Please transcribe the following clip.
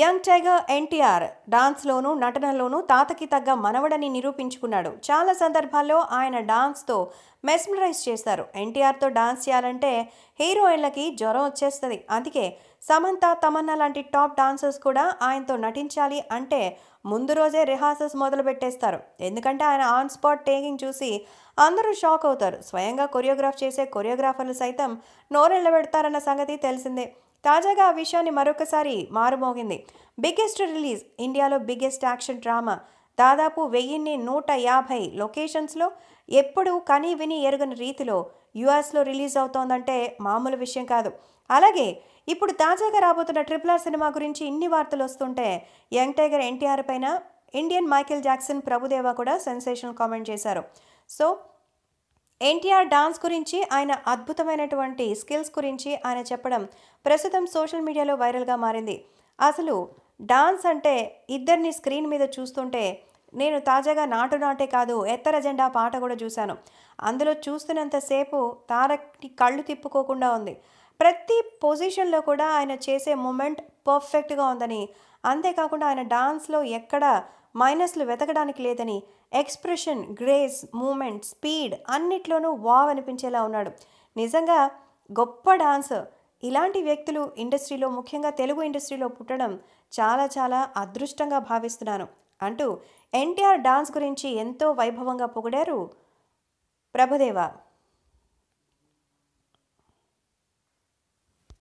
young tiger NTR డాన్స్లోనూ నటనలోనూ తాతకి తగ్గ మనవడని నిరూపించుకున్నాడు చాలా సందర్భాల్లో ఆయన డాన్స్తో మెస్మరైజ్ చేశారు ఎన్టీఆర్తో డాన్స్ చేయాలంటే హీరోయిన్లకి జ్వరం వచ్చేస్తుంది అందుకే సమంత తమన్నా లాంటి టాప్ డాన్సర్స్ కూడా ఆయనతో నటించాలి అంటే ముందు రోజే రిహార్సల్స్ మొదలు పెట్టేస్తారు ఎందుకంటే ఆయన ఆన్ స్పాట్ టేకింగ్ చూసి అందరూ షాక్ అవుతారు స్వయంగా కొరియోగ్రాఫ్ చేసే కొరియోగ్రాఫర్లు సైతం నోరెళ్ళబెడతారన్న సంగతి తెలిసిందే తాజాగా ఆ విషయాన్ని మరొకసారి మారుమోగింది బిగ్గెస్ట్ రిలీజ్ ఇండియాలో బిగ్గెస్ట్ యాక్షన్ డ్రామా దాదాపు వెయ్యిన్ని నూట యాభై లొకేషన్స్లో ఎప్పుడూ కనీ విని ఎరుగని రీతిలో యుఎస్లో రిలీజ్ అవుతోందంటే మామూలు విషయం కాదు అలాగే ఇప్పుడు తాజాగా రాబోతున్న ట్రిపుల్ ఆర్ సినిమా గురించి ఇన్ని వార్తలు వస్తుంటే యంగ్ టైగర్ ఎన్టీఆర్ పైన ఇండియన్ మైకేల్ జాక్సన్ ప్రభుదేవా కూడా సెన్సేషన్ కామెంట్ చేశారు సో ఎన్టీఆర్ డాన్స్ గురించి ఆయన అద్భుతమైనటువంటి స్కిల్స్ గురించి ఆయన చెప్పడం ప్రస్తుతం సోషల్ మీడియాలో వైరల్గా మారింది అసలు డాన్స్ అంటే ఇద్దరిని స్క్రీన్ మీద చూస్తుంటే నేను తాజాగా నాటు నాటే కాదు ఎత్తర జెండా పాట కూడా చూశాను అందులో చూస్తున్నంతసేపు తారక్ని కళ్ళు తిప్పుకోకుండా ఉంది ప్రతి పొజిషన్లో కూడా ఆయన చేసే మూమెంట్ పర్ఫెక్ట్గా ఉందని అంతేకాకుండా ఆయన డాన్స్లో ఎక్కడ మైనస్లు వెతకడానికి లేదని ఎక్స్ప్రెషన్ గ్రేస్ మూమెంట్ స్పీడ్ అన్నిట్లోనూ వావ్ అనిపించేలా ఉన్నాడు నిజంగా గొప్ప డాన్స్ ఇలాంటి వ్యక్తులు ఇండస్ట్రీలో ముఖ్యంగా తెలుగు ఇండస్ట్రీలో పుట్టడం చాలా చాలా అదృష్టంగా భావిస్తున్నాను అంటూ ఎన్టీఆర్ డాన్స్ గురించి ఎంతో వైభవంగా పొగిడారు ప్రభుదేవ